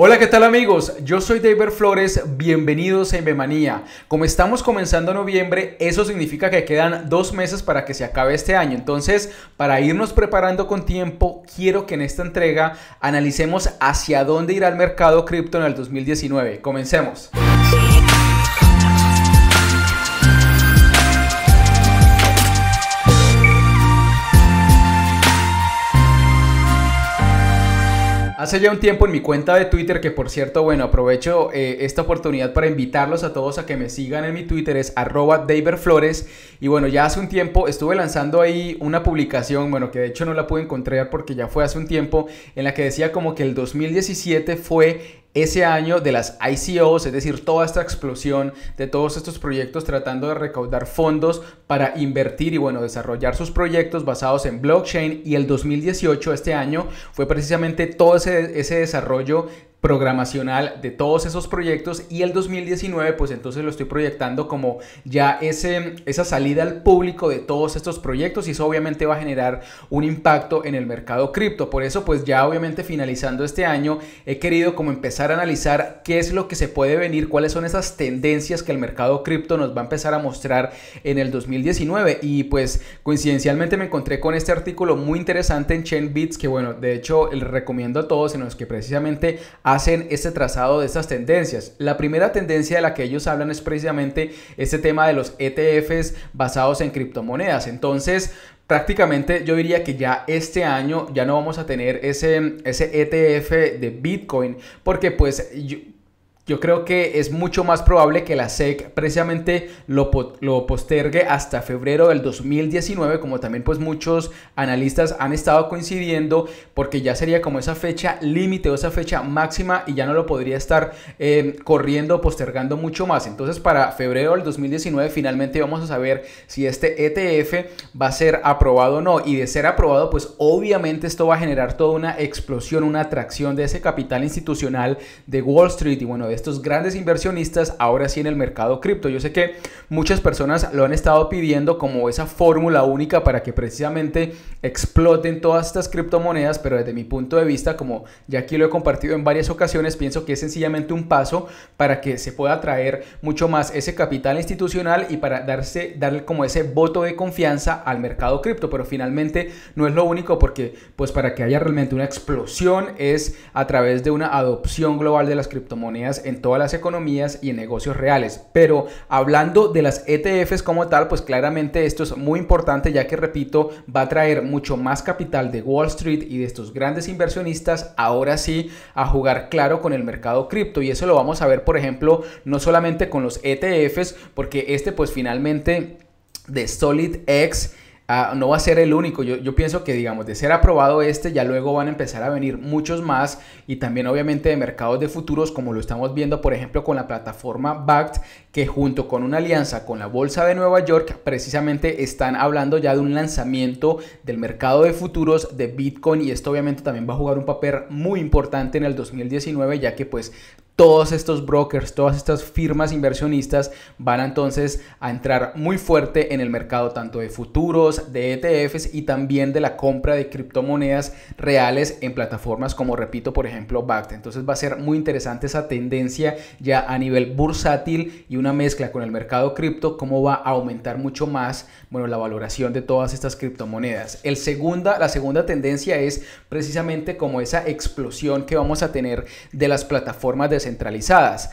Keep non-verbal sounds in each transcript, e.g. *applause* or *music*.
Hola, ¿qué tal amigos? Yo soy David Flores, bienvenidos en Bemanía. Como estamos comenzando noviembre, eso significa que quedan dos meses para que se acabe este año. Entonces, para irnos preparando con tiempo, quiero que en esta entrega analicemos hacia dónde irá el mercado cripto en el 2019. Comencemos. Hace ya un tiempo en mi cuenta de Twitter, que por cierto, bueno, aprovecho eh, esta oportunidad para invitarlos a todos a que me sigan en mi Twitter, es arroba Flores. Y bueno, ya hace un tiempo estuve lanzando ahí una publicación, bueno, que de hecho no la pude encontrar porque ya fue hace un tiempo, en la que decía como que el 2017 fue ese año de las ICOs, es decir, toda esta explosión de todos estos proyectos tratando de recaudar fondos para invertir y bueno, desarrollar sus proyectos basados en blockchain y el 2018, este año, fue precisamente todo ese, ese desarrollo programacional de todos esos proyectos y el 2019 pues entonces lo estoy proyectando como ya ese, esa salida al público de todos estos proyectos y eso obviamente va a generar un impacto en el mercado cripto por eso pues ya obviamente finalizando este año he querido como empezar a analizar qué es lo que se puede venir cuáles son esas tendencias que el mercado cripto nos va a empezar a mostrar en el 2019 y pues coincidencialmente me encontré con este artículo muy interesante en Chainbits que bueno de hecho les recomiendo a todos en los que precisamente hacen este trazado de estas tendencias. La primera tendencia de la que ellos hablan es precisamente este tema de los ETFs basados en criptomonedas. Entonces, prácticamente yo diría que ya este año ya no vamos a tener ese, ETF e de Bitcoin, porque pues... Yo creo que es mucho más probable que la SEC precisamente lo, postergue hasta febrero del 2019, como también pues muchos analistas han estado coincidiendo, porque ya sería como esa fecha límite o esa fecha máxima y ya no lo podría estar eh, corriendo, postergando mucho más. Entonces para febrero del 2019 finalmente vamos a saber si este ETF va a ser aprobado o no. Y de ser aprobado, pues obviamente esto va a generar toda una explosión, una atracción de ese capital institucional de Wall Street y bueno, de estos grandes inversionistas ahora sí en el mercado cripto. Yo sé que muchas personas lo han estado pidiendo como esa fórmula única para que precisamente exploten todas estas criptomonedas, pero desde mi punto de vista, como ya aquí lo he compartido en varias ocasiones, pienso que es sencillamente un paso para que se pueda atraer mucho más ese capital institucional y para darse, darle como ese voto de confianza al mercado cripto, pero finalmente no es lo único porque pues para que haya realmente una explosión es a través de una adopción global de las criptomonedas en todas las economías y en negocios reales. Pero hablando de las ETFs como tal, pues claramente esto es muy importante ya que, repito, va a traer mucho más capital de Wall Street y de estos grandes inversionistas ahora sí a jugar claro con el mercado cripto. Y eso lo vamos a ver, por ejemplo, no solamente con los ETFs, porque este pues finalmente de SolidX Ah, no va a ser el único. Yo, yo, pienso que, digamos, de ser aprobado este, ya luego van a empezar a venir muchos más y también obviamente de mercados de futuros, como lo estamos viendo, por ejemplo, con la plataforma BACT, que junto con una alianza con la Bolsa de Nueva York, precisamente están hablando ya de un lanzamiento del mercado de futuros de Bitcoin y esto obviamente también va a jugar un papel muy importante en el 2019, ya que pues todos estos brokers, todas estas firmas inversionistas van entonces a entrar muy fuerte en el mercado tanto de futuros, de ETFs y también de la compra de criptomonedas reales en plataformas como repito por ejemplo BACT. Entonces va a ser muy interesante esa tendencia ya a nivel bursátil y una mezcla con el mercado cripto, cómo va a aumentar mucho más bueno, la valoración de todas estas criptomonedas. El segunda, la segunda tendencia es precisamente como esa explosión que vamos a tener de las plataformas de centralizadas.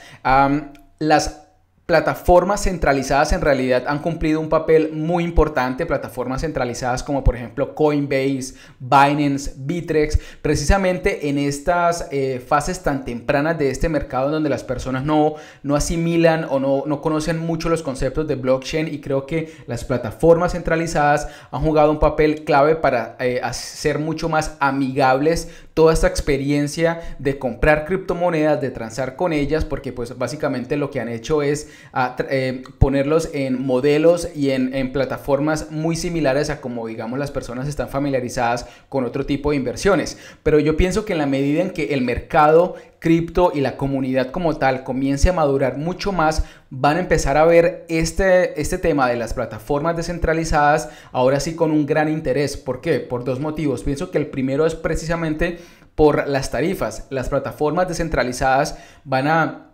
las plataformas centralizadas en realidad han cumplido un papel muy importante, plataformas centralizadas como por ejemplo Coinbase, Binance, Bitrex, precisamente en estas eh, fases tan tempranas de este mercado en donde las personas no, no asimilan o no, conocen mucho los conceptos de blockchain y creo que las plataformas centralizadas han jugado un papel clave para eh, hacer mucho más amigables toda esta experiencia de comprar criptomonedas, de transar con ellas, porque pues básicamente lo que han hecho es a eh, ponerlos en modelos y en, plataformas muy similares a como digamos las personas están familiarizadas con otro tipo de inversiones. Pero yo pienso que en la medida en que el mercado cripto y la comunidad como tal comience a madurar mucho más, van a empezar a ver este, este tema de las plataformas descentralizadas ahora sí con un gran interés. ¿Por qué? Por dos motivos. Pienso que el primero es precisamente por las tarifas. Las plataformas descentralizadas van a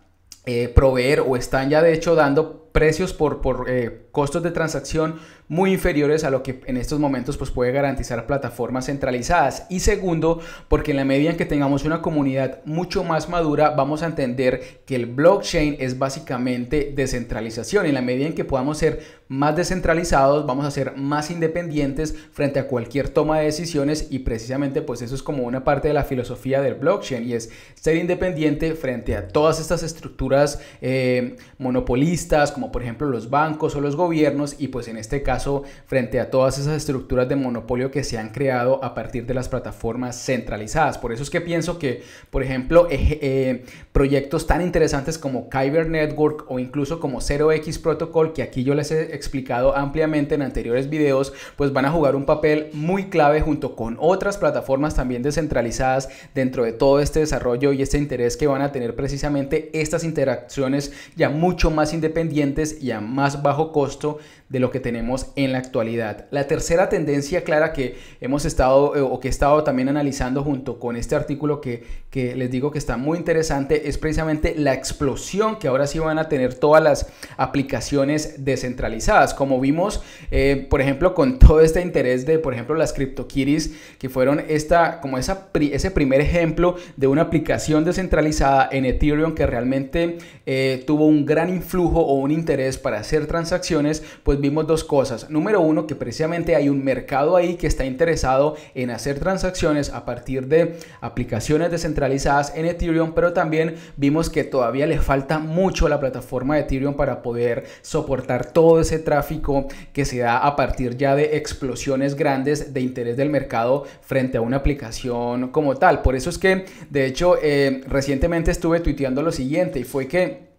eh, proveer o están ya de hecho dando precios por, eh, costos de transacción muy inferiores a lo que en estos momentos pues, puede garantizar plataformas centralizadas. Y segundo, porque en la medida en que tengamos una comunidad mucho más madura, vamos a entender que el blockchain es básicamente descentralización. En la medida en que podamos ser más descentralizados, vamos a ser más independientes frente a cualquier toma de decisiones y precisamente pues eso es como una parte de la filosofía del blockchain y es ser independiente frente a todas estas estructuras eh, monopolistas, como por ejemplo los bancos o los gobiernos y pues en este caso frente a todas esas estructuras de monopolio que se han creado a partir de las plataformas centralizadas. Por eso es que pienso que por ejemplo eh, proyectos tan interesantes como Kyber Network o incluso como 0x Protocol que aquí yo les he explicado ampliamente en anteriores videos pues van a jugar un papel muy clave junto con otras plataformas también descentralizadas dentro de todo este desarrollo y este interés que van a tener precisamente estas interacciones ya mucho más independientes y a más bajo costo de lo que tenemos en la actualidad. La tercera tendencia clara que hemos estado eh, o que he estado también analizando junto con este artículo que, les digo que está muy interesante es precisamente la explosión que ahora sí van a tener todas las aplicaciones descentralizadas. Como vimos, eh, por ejemplo, con *laughs* todo este interés de, por ejemplo, las CryptoKitties, que fueron esta, como esa, ese primer ejemplo de una aplicación descentralizada en Ethereum que realmente eh, tuvo un gran influjo o un interés para hacer transacciones, pues vimos dos cosas. Número uno, que precisamente hay un mercado ahí que está interesado en hacer transacciones a partir de aplicaciones descentralizadas en Ethereum, pero también vimos que todavía le falta mucho a la plataforma de Ethereum para poder soportar todo ese tráfico que se da a partir ya de explosiones grandes de interés del mercado frente a una aplicación como tal. Por eso es que, de hecho, eh, recientemente estuve tuiteando lo siguiente y fue que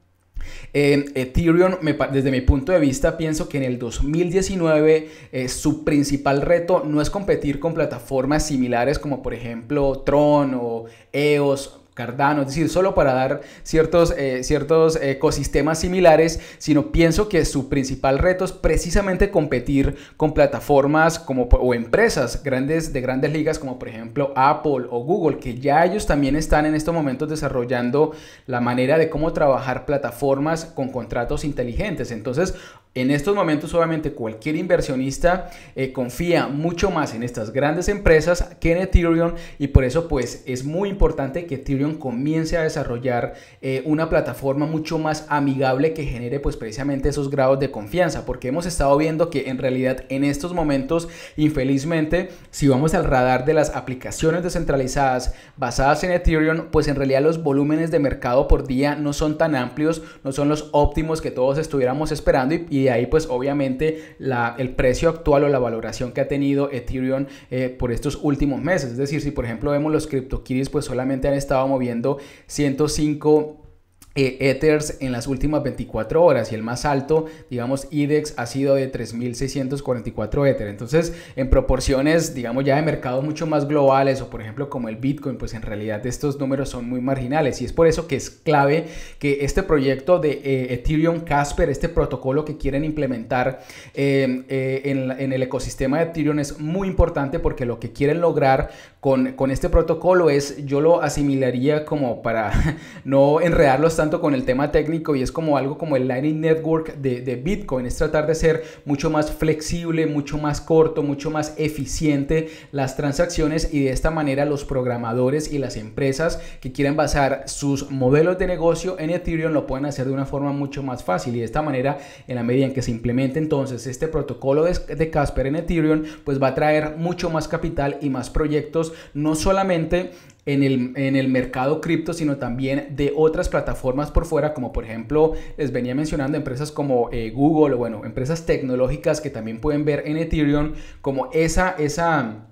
en Ethereum, desde mi punto de vista, pienso que en el 2019 eh, su principal reto no es competir con plataformas similares como por ejemplo Tron o EOS Cardano, es decir, solo para dar ciertos, eh, ciertos eh, ecosistemas similares, sino pienso que su principal reto es precisamente competir con plataformas como, o empresas grandes, de grandes ligas como por ejemplo Apple o Google, que ya ellos también están en estos momentos desarrollando la manera de cómo trabajar plataformas con contratos inteligentes. Entonces, en estos momentos, obviamente, cualquier inversionista eh, confía mucho más en estas grandes empresas que en Ethereum y por eso, pues, es muy importante que Ethereum comience a desarrollar eh, una plataforma mucho más amigable que genere, pues, precisamente esos grados de confianza, porque hemos estado viendo que en realidad en estos momentos, infelizmente, si vamos al radar de las aplicaciones descentralizadas basadas en Ethereum, pues, en realidad los volúmenes de mercado por día no son tan amplios, no son los óptimos que todos estuviéramos esperando y y ahí pues obviamente la, el precio actual o la valoración que ha tenido Ethereum eh, por estos últimos meses. Es decir, si por ejemplo vemos los CryptoKitties pues solamente han estado moviendo 105 eh, Ethers en las últimas 24 horas y el más alto, digamos, IDEX ha sido de 3.644 Ether. Entonces, en proporciones, digamos, ya de mercados mucho más globales o, por ejemplo, como el Bitcoin, pues en realidad estos números son muy marginales y es por eso que es clave que este proyecto de eh, Ethereum Casper, este protocolo que quieren implementar eh, en, en el ecosistema de Ethereum es muy importante porque lo que quieren lograr con, este protocolo es, yo lo asimilaría como para *laughs* no enredarlos tanto con el tema técnico y es como algo como el Lightning Network de, Bitcoin, es tratar de ser mucho más flexible, mucho más corto, mucho más eficiente las transacciones y de esta manera los programadores y las empresas que quieren basar sus modelos de negocio en Ethereum lo pueden hacer de una forma mucho más fácil y de esta manera en la medida en que se implemente entonces este protocolo de, de Casper en Ethereum pues va a traer mucho más capital y más proyectos no solamente en el, mercado cripto, sino también de otras plataformas por fuera, como por ejemplo les venía mencionando empresas como eh, Google o bueno, empresas tecnológicas que también pueden ver en Ethereum como esa, esa,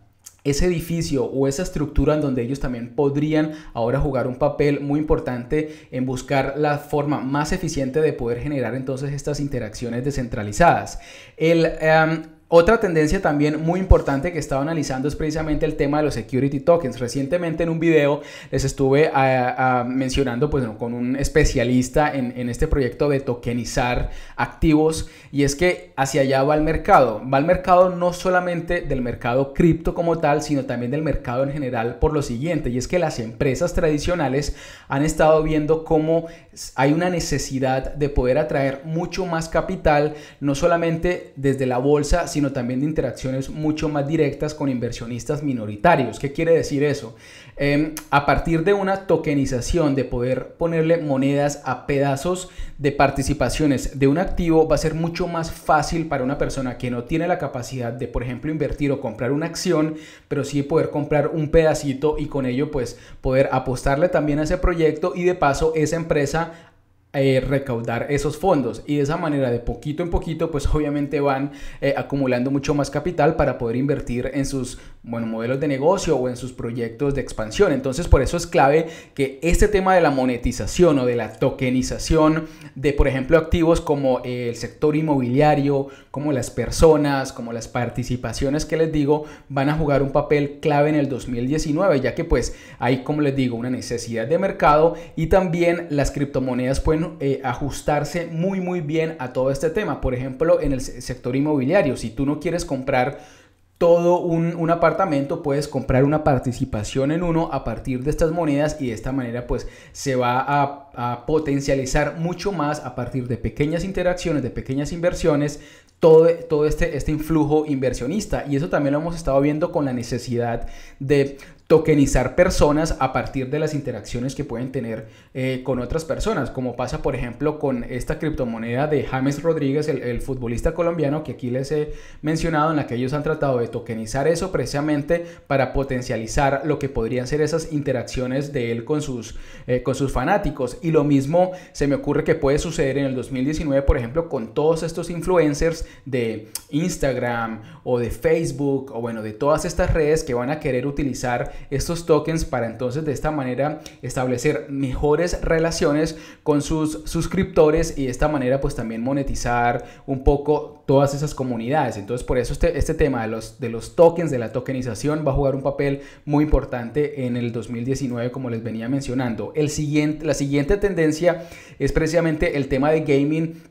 ese edificio o esa estructura en donde ellos también podrían ahora jugar un papel muy importante en buscar la forma más eficiente de poder generar entonces estas interacciones descentralizadas. El, em, otra tendencia también muy importante que he estado analizando es precisamente el tema de los security tokens. Recientemente en un video les estuve eh, ah, mencionando pues, con un especialista en, en, este proyecto de tokenizar activos y es que hacia allá va el mercado. Va el mercado no solamente del mercado cripto como tal, sino también del mercado en general por lo siguiente y es que las empresas tradicionales han estado viendo cómo hay una necesidad de poder atraer mucho más capital, no solamente desde la bolsa, sino sino también de interacciones mucho más directas con inversionistas minoritarios. ¿Qué quiere decir eso? Em, a partir de una tokenización, de poder ponerle monedas a pedazos de participaciones de un activo, va a ser mucho más fácil para una persona que no tiene la capacidad de, por ejemplo, invertir o comprar una acción, pero sí poder comprar un pedacito y con ello pues poder apostarle también a ese proyecto y de paso esa empresa eh, recaudar esos fondos y de esa manera de poquito en poquito pues obviamente van eh, acumulando mucho más capital para poder invertir en sus bueno, modelos de negocio o en sus proyectos de expansión. Entonces, por eso es clave que este tema de la monetización o de la tokenización de, por ejemplo, activos como eh, el sector inmobiliario, como las personas, como las participaciones que les digo, van a jugar un papel clave en el 2019, ya que pues hay, como les digo, una necesidad de mercado y también las criptomonedas pueden eh, ajustarse muy, muy bien a todo este tema. Por ejemplo, en el sector inmobiliario, si tú no quieres comprar todo un, apartamento, puedes comprar una participación en uno a partir de estas monedas y de esta manera pues se va a, a, potencializar mucho más a partir de pequeñas interacciones, de pequeñas inversiones, todo, todo este, este influjo inversionista. Y eso también lo hemos estado viendo con la necesidad de tokenizar personas a partir de las interacciones que pueden tener eh, con otras personas, como pasa por ejemplo con esta criptomoneda de James Rodríguez, el, futbolista colombiano que aquí les he mencionado, en la que ellos han tratado de tokenizar eso precisamente para potencializar lo que podrían ser esas interacciones de él con sus, eh, con sus fanáticos. Y lo mismo se me ocurre que puede suceder en el 2019, por ejemplo, con todos estos influencers de Instagram o de Facebook o bueno, de todas estas redes que van a querer utilizar estos tokens para entonces de esta manera establecer mejores relaciones con sus suscriptores y de esta manera pues también monetizar un poco todas esas comunidades. Entonces por eso este, este tema de los, de los tokens, de la tokenización va a jugar un papel muy importante en el 2019 como les venía mencionando. El siguiente, la siguiente tendencia es precisamente el tema de gaming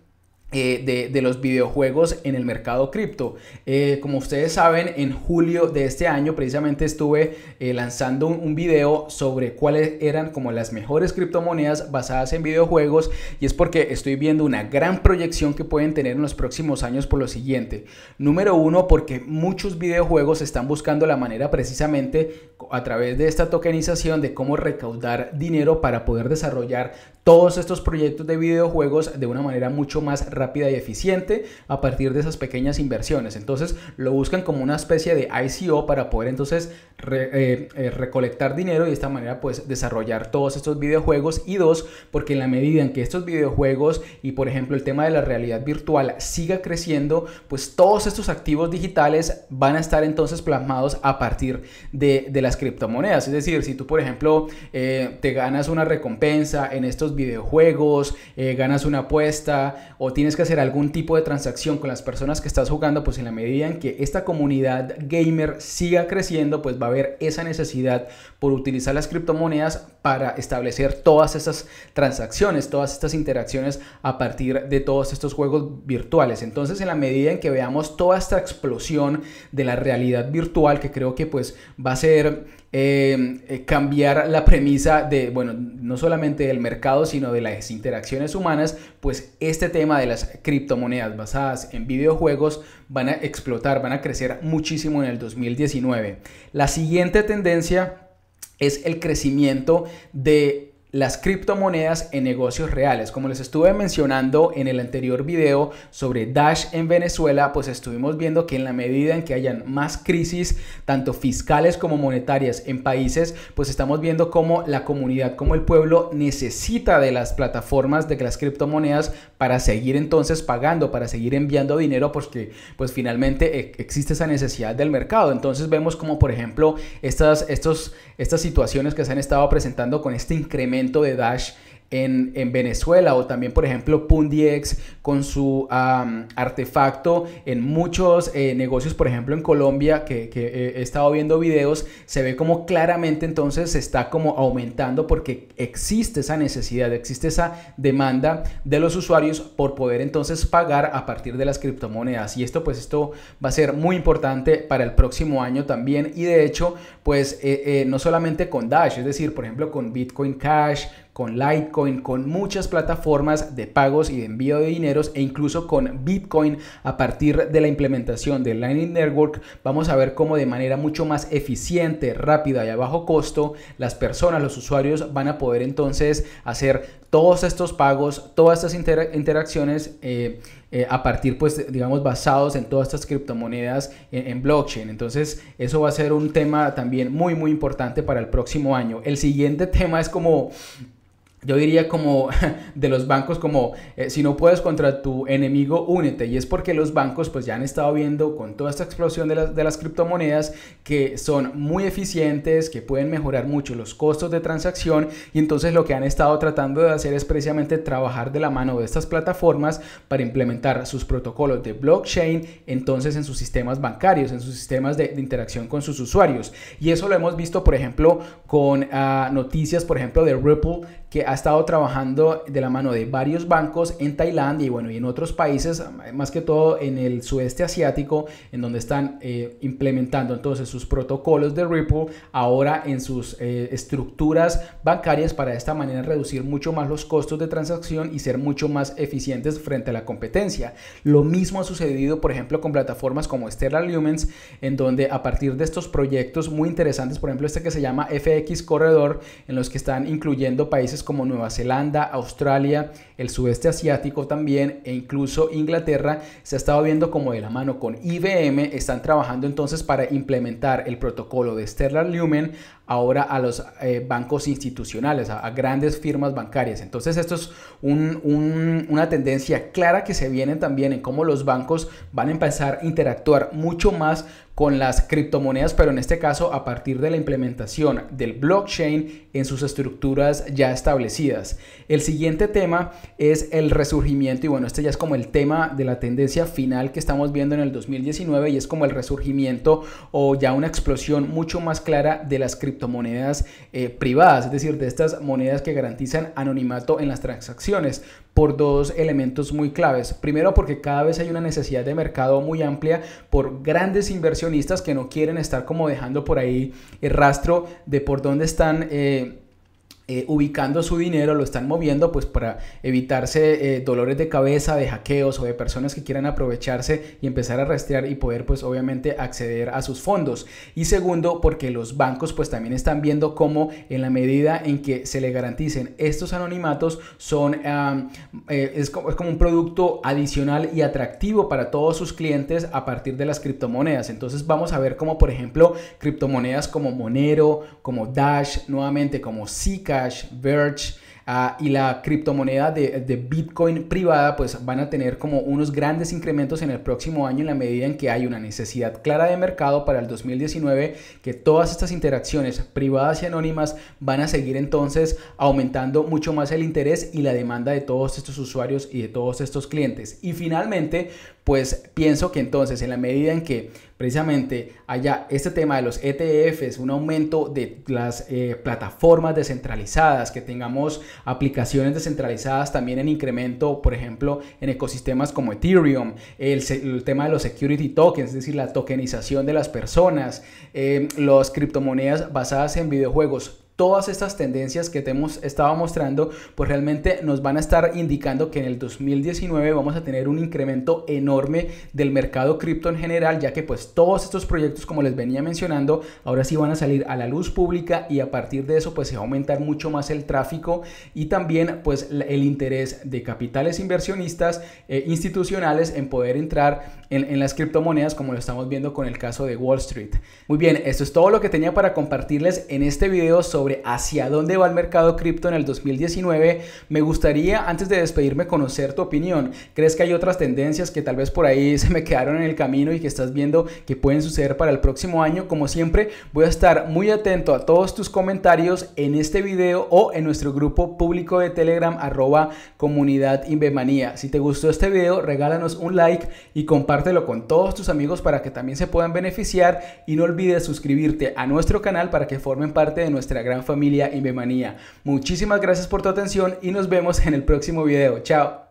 eh, de, los videojuegos en el mercado cripto. Eh, como ustedes saben, en julio de este año precisamente estuve eh, lanzando un, un, video sobre cuáles eran como las mejores criptomonedas basadas en videojuegos y es porque estoy viendo una gran proyección que pueden tener en los próximos años por lo siguiente. Número uno, porque muchos videojuegos están buscando la manera precisamente a través de esta tokenización de cómo recaudar dinero para poder desarrollar todos estos proyectos de videojuegos de una manera mucho más rápida rápida y eficiente a partir de esas pequeñas inversiones. Entonces lo buscan como una especie de ICO para poder entonces eh, eh, recolectar dinero y de esta manera pues desarrollar todos estos videojuegos. Y dos, porque en la medida en que estos videojuegos y por ejemplo el tema de la realidad virtual siga creciendo, pues todos estos activos digitales van a estar entonces plasmados a partir de, las criptomonedas. Es decir, si tú por ejemplo eh, te ganas una recompensa en estos videojuegos, ganas una apuesta o tienes que hacer algún tipo de transacción con las personas que estás jugando, pues en la medida en que esta comunidad gamer siga creciendo, pues va a haber esa necesidad por utilizar las criptomonedas para establecer todas esas transacciones, todas estas interacciones a partir de todos estos juegos virtuales. Entonces, en la medida en que veamos toda esta explosión de la realidad virtual, que creo que pues va a ser Em, eh, cambiar la premisa de, bueno, no solamente del mercado, sino de las interacciones humanas, pues este tema de las criptomonedas basadas en videojuegos van a explotar, van a crecer muchísimo en el 2019. La siguiente tendencia es el crecimiento de las criptomonedas en negocios reales. Como les estuve mencionando en el anterior video sobre Dash en Venezuela, pues estuvimos viendo que en la medida en que hayan más crisis, tanto fiscales como monetarias en países, pues estamos viendo cómo la comunidad, como el pueblo necesita de las plataformas de las criptomonedas para seguir entonces pagando, para seguir enviando dinero, porque pues finalmente eh, existe esa necesidad del mercado. Entonces vemos como por ejemplo estas, estos, estas situaciones que se han estado presentando con este incremento momento de Dash en, Venezuela o también, por ejemplo, Pundiex con su artefacto en muchos eh, negocios, por ejemplo, en Colombia, que, eh, he estado viendo videos, se ve como claramente entonces se está como aumentando porque existe esa necesidad, existe esa demanda de los usuarios por poder entonces pagar a partir de las criptomonedas. Y esto, pues, esto va a ser muy importante para el próximo año también. Y de hecho, pues, eh, no solamente con Dash, es decir, por ejemplo, con Bitcoin Cash, con Litecoin, con muchas plataformas de pagos y de envío de dineros e incluso con Bitcoin a partir de la implementación del Lightning Network, vamos a ver cómo de manera mucho más eficiente, rápida y a bajo costo, las personas, los usuarios van a poder entonces hacer todos estos pagos, todas estas interacciones eh, eh, a partir, pues, digamos, basados en todas estas criptomonedas en, blockchain. Entonces, eso va a ser un tema también muy, muy importante para el próximo año. El siguiente *laughs* tema es como yo diría como *laughs* de los bancos como eh, si no puedes contra tu enemigo únete y es porque los bancos pues ya han estado viendo con toda esta explosión de, las criptomonedas que son muy eficientes que pueden mejorar mucho los costos de transacción y entonces lo que han estado tratando de hacer es precisamente trabajar de la mano de estas plataformas para implementar sus protocolos de blockchain entonces en sus sistemas bancarios en sus sistemas de, interacción con sus usuarios y eso lo hemos visto por ejemplo con ah, noticias por ejemplo de Ripple que ha estado trabajando de la mano de varios bancos en Tailandia y bueno, y en otros países, más que todo en el sudeste asiático, en donde están eh, implementando entonces sus protocolos de Ripple ahora en sus eh, estructuras bancarias para de esta manera reducir mucho más los costos de transacción y ser mucho más eficientes frente a la competencia. Lo mismo ha sucedido, por ejemplo, con plataformas como Stellar Lumens, en donde a partir de estos proyectos muy interesantes, por ejemplo, este que se llama FX Corredor, en los que están incluyendo países como Nueva Zelanda, Australia, el sudeste asiático también e incluso Inglaterra se ha estado viendo como de la mano con IBM están trabajando entonces para implementar el protocolo de Stellar Lumen ahora a los eh, bancos institucionales, a, grandes firmas bancarias. Entonces esto es una tendencia clara que se viene también en cómo los bancos van a empezar a interactuar mucho más con las criptomonedas, pero en este caso a partir de la implementación del blockchain en sus estructuras ya establecidas. El siguiente tema es el resurgimiento y bueno, este ya es como el tema de la tendencia final que estamos viendo en el 2019 y es como el resurgimiento o ya una explosión mucho más clara de las criptomonedas monedas eh, privadas, es decir, de estas monedas que garantizan anonimato en las transacciones por dos elementos muy claves. Primero, porque cada vez hay una necesidad de mercado muy amplia por grandes inversionistas que no quieren estar como dejando por ahí el rastro de por dónde están eh, eh, ubicando su dinero, lo están moviendo pues para evitarse eh, dolores de cabeza, de hackeos o de personas que quieran aprovecharse y empezar a rastrear y poder pues obviamente acceder a sus fondos. Y segundo, porque los bancos pues también están viendo cómo en la medida en que se le garanticen estos anonimatos son eh, es, como, es como un producto adicional y atractivo para todos sus clientes a partir de las criptomonedas. Entonces vamos a ver cómo por ejemplo criptomonedas como Monero, como Dash, nuevamente como Zika, Verge, ah, y la criptomoneda de, de, Bitcoin privada pues van a tener como unos grandes incrementos en el próximo año en la medida en que hay una necesidad clara de mercado para el 2019 que todas estas interacciones privadas y anónimas van a seguir entonces aumentando mucho más el interés y la demanda de todos estos usuarios y de todos estos clientes y finalmente pues pienso que entonces en la medida en que precisamente haya este tema de los ETFs, un aumento de las eh, plataformas descentralizadas, que tengamos aplicaciones descentralizadas también en incremento, por ejemplo, en ecosistemas como Ethereum, el, tema de los security tokens, es decir, la tokenización de las personas, eh, las criptomonedas basadas en videojuegos, todas estas tendencias que te hemos estado mostrando, pues realmente nos van a estar indicando que en el 2019 vamos a tener un incremento enorme del mercado cripto en general, ya que pues todos estos proyectos, como les venía mencionando, ahora sí van a salir a la luz pública y a partir de eso pues se va a aumentar mucho más el tráfico y también pues el interés de capitales inversionistas e institucionales en poder entrar en, en las criptomonedas, como lo estamos viendo con el caso de Wall Street. Muy bien, esto es todo lo que tenía para compartirles en este video sobre hacia dónde va el mercado cripto en el 2019, me gustaría antes de despedirme conocer tu opinión. ¿Crees que hay otras tendencias que tal vez por ahí *laughs* se me quedaron en el camino y que estás viendo que pueden suceder para el próximo año? Como siempre, voy a estar muy atento a todos tus comentarios en este video o en nuestro grupo público de Telegram arroba comunidad Invemanía. Si te gustó este video, regálanos un like y compártelo con todos tus amigos para que también se puedan beneficiar y no olvides suscribirte a nuestro canal para que formen parte de nuestra gran gran familia Memanía. Muchísimas gracias por tu atención y nos vemos en el próximo video. Chao.